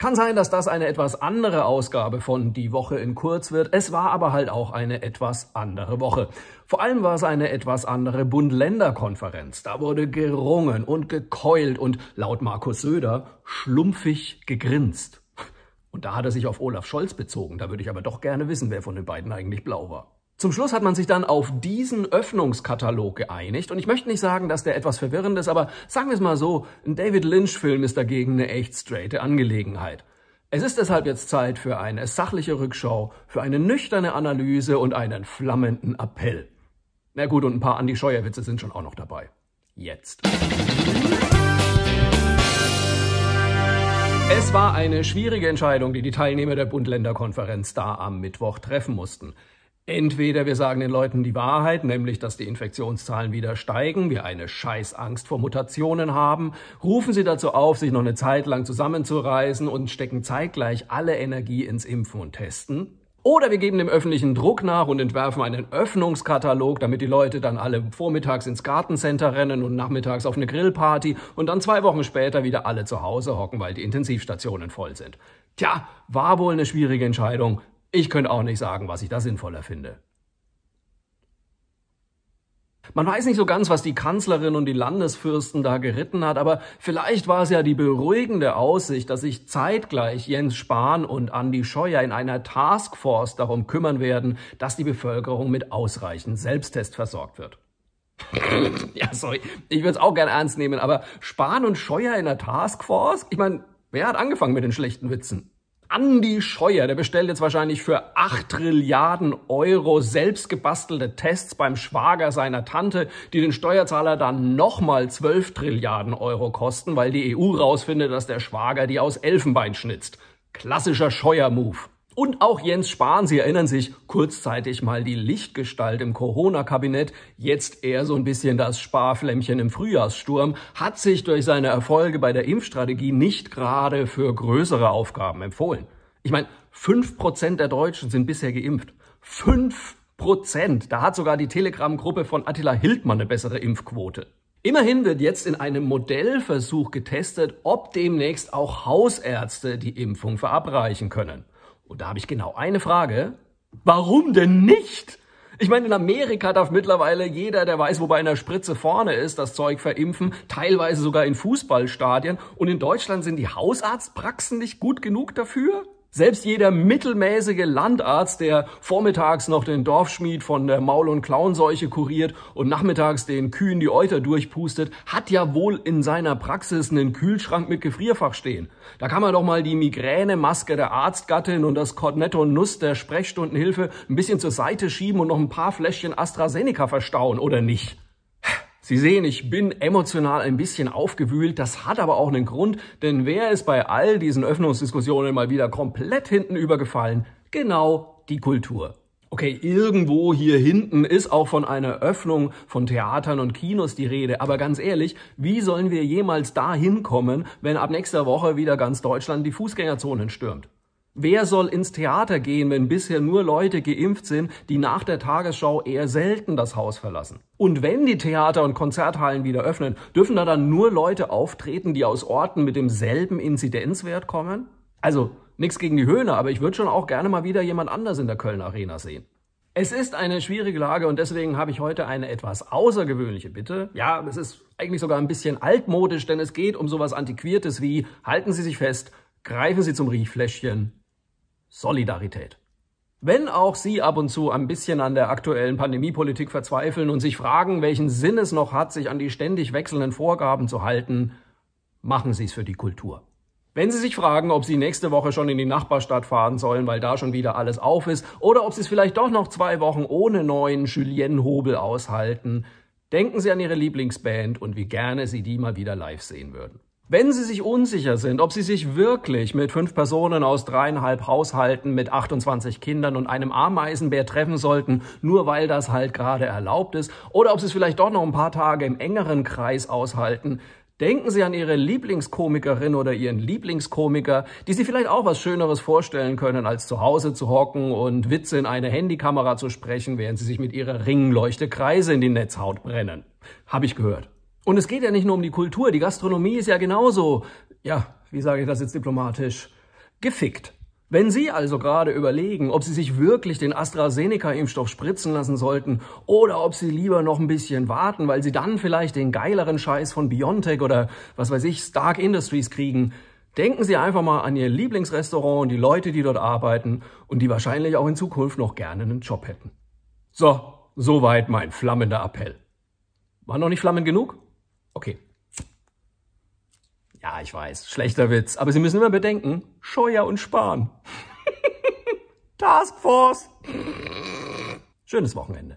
Kann sein, dass das eine etwas andere Ausgabe von Die Woche in Kurz wird. Es war aber halt auch eine etwas andere Woche. Vor allem war es eine etwas andere Bund-Länder-Konferenz. Da wurde gerungen und gekeult und laut Markus Söder schlumpfig gegrinst. Und da hat er sich auf Olaf Scholz bezogen. Da würde ich aber doch gerne wissen, wer von den beiden eigentlich blau war. Zum Schluss hat man sich dann auf diesen Öffnungskatalog geeinigt und ich möchte nicht sagen, dass der etwas verwirrend ist, aber sagen wir es mal so, ein David Lynch-Film ist dagegen eine echt straighte Angelegenheit. Es ist deshalb jetzt Zeit für eine sachliche Rückschau, für eine nüchterne Analyse und einen flammenden Appell. Na gut, und ein paar Andi Scheuer-Witze sind schon auch noch dabei. Jetzt. Es war eine schwierige Entscheidung, die die Teilnehmer der Bund-Länder-Konferenz da am Mittwoch treffen mussten. Entweder wir sagen den Leuten die Wahrheit, nämlich dass die Infektionszahlen wieder steigen, wir eine Scheißangst vor Mutationen haben, rufen sie dazu auf, sich noch eine Zeit lang zusammenzureißen und stecken zeitgleich alle Energie ins Impfen und Testen. Oder wir geben dem öffentlichen Druck nach und entwerfen einen Öffnungskatalog, damit die Leute dann alle vormittags ins Gartencenter rennen und nachmittags auf eine Grillparty und dann zwei Wochen später wieder alle zu Hause hocken, weil die Intensivstationen voll sind. Tja, war wohl eine schwierige Entscheidung, ich könnte auch nicht sagen, was ich da sinnvoller finde. Man weiß nicht so ganz, was die Kanzlerin und die Landesfürsten da geritten hat, aber vielleicht war es ja die beruhigende Aussicht, dass sich zeitgleich Jens Spahn und Andi Scheuer in einer Taskforce darum kümmern werden, dass die Bevölkerung mit ausreichend Selbsttest versorgt wird. ja, sorry, ich würde es auch gern ernst nehmen, aber Spahn und Scheuer in der Taskforce? Ich meine, wer hat angefangen mit den schlechten Witzen? Andy Scheuer, der bestellt jetzt wahrscheinlich für 8 Trilliarden Euro selbstgebastelte Tests beim Schwager seiner Tante, die den Steuerzahler dann nochmal 12 Trilliarden Euro kosten, weil die EU rausfindet, dass der Schwager die aus Elfenbein schnitzt. Klassischer Scheuer-Move. Und auch Jens Spahn, Sie erinnern sich, kurzzeitig mal die Lichtgestalt im Corona-Kabinett, jetzt eher so ein bisschen das Sparflämmchen im Frühjahrssturm, hat sich durch seine Erfolge bei der Impfstrategie nicht gerade für größere Aufgaben empfohlen. Ich meine, fünf Prozent der Deutschen sind bisher geimpft. Fünf Prozent! Da hat sogar die Telegram-Gruppe von Attila Hildmann eine bessere Impfquote. Immerhin wird jetzt in einem Modellversuch getestet, ob demnächst auch Hausärzte die Impfung verabreichen können. Und da habe ich genau eine Frage. Warum denn nicht? Ich meine, in Amerika darf mittlerweile jeder, der weiß, wobei bei einer Spritze vorne ist, das Zeug verimpfen, teilweise sogar in Fußballstadien. Und in Deutschland sind die Hausarztpraxen nicht gut genug dafür? Selbst jeder mittelmäßige Landarzt, der vormittags noch den Dorfschmied von der Maul- und Klauenseuche kuriert und nachmittags den Kühen die Euter durchpustet, hat ja wohl in seiner Praxis einen Kühlschrank mit Gefrierfach stehen. Da kann man doch mal die Migränemaske der Arztgattin und das Cornetto Nuss der Sprechstundenhilfe ein bisschen zur Seite schieben und noch ein paar Fläschchen AstraZeneca verstauen, oder nicht? Sie sehen, ich bin emotional ein bisschen aufgewühlt. Das hat aber auch einen Grund, denn wer ist bei all diesen Öffnungsdiskussionen mal wieder komplett hinten übergefallen? Genau die Kultur. Okay, irgendwo hier hinten ist auch von einer Öffnung von Theatern und Kinos die Rede. Aber ganz ehrlich, wie sollen wir jemals da hinkommen, wenn ab nächster Woche wieder ganz Deutschland die Fußgängerzonen stürmt? Wer soll ins Theater gehen, wenn bisher nur Leute geimpft sind, die nach der Tagesschau eher selten das Haus verlassen? Und wenn die Theater und Konzerthallen wieder öffnen, dürfen da dann nur Leute auftreten, die aus Orten mit demselben Inzidenzwert kommen? Also nichts gegen die Höhne, aber ich würde schon auch gerne mal wieder jemand anders in der Köln Arena sehen. Es ist eine schwierige Lage und deswegen habe ich heute eine etwas außergewöhnliche Bitte. Ja, es ist eigentlich sogar ein bisschen altmodisch, denn es geht um sowas Antiquiertes wie, halten Sie sich fest, greifen Sie zum Riechfläschchen Solidarität. Wenn auch Sie ab und zu ein bisschen an der aktuellen Pandemiepolitik verzweifeln und sich fragen, welchen Sinn es noch hat, sich an die ständig wechselnden Vorgaben zu halten, machen Sie es für die Kultur. Wenn Sie sich fragen, ob Sie nächste Woche schon in die Nachbarstadt fahren sollen, weil da schon wieder alles auf ist, oder ob Sie es vielleicht doch noch zwei Wochen ohne neuen Julien Hobel aushalten, denken Sie an Ihre Lieblingsband und wie gerne Sie die mal wieder live sehen würden. Wenn Sie sich unsicher sind, ob Sie sich wirklich mit fünf Personen aus dreieinhalb Haushalten mit 28 Kindern und einem Ameisenbär treffen sollten, nur weil das halt gerade erlaubt ist, oder ob Sie es vielleicht doch noch ein paar Tage im engeren Kreis aushalten, Denken Sie an Ihre Lieblingskomikerin oder Ihren Lieblingskomiker, die Sie vielleicht auch was Schöneres vorstellen können, als zu Hause zu hocken und Witze in eine Handykamera zu sprechen, während Sie sich mit Ihrer Ringleuchte Kreise in die Netzhaut brennen. Hab ich gehört. Und es geht ja nicht nur um die Kultur, die Gastronomie ist ja genauso, ja, wie sage ich das jetzt diplomatisch, gefickt. Wenn Sie also gerade überlegen, ob Sie sich wirklich den AstraZeneca-Impfstoff spritzen lassen sollten oder ob Sie lieber noch ein bisschen warten, weil Sie dann vielleicht den geileren Scheiß von BioNTech oder was weiß ich, Stark Industries kriegen, denken Sie einfach mal an Ihr Lieblingsrestaurant und die Leute, die dort arbeiten und die wahrscheinlich auch in Zukunft noch gerne einen Job hätten. So, soweit mein flammender Appell. War noch nicht flammend genug? Okay. Ja, ich weiß, schlechter Witz. Aber Sie müssen immer bedenken, Scheuer und Spahn. Taskforce. Schönes Wochenende.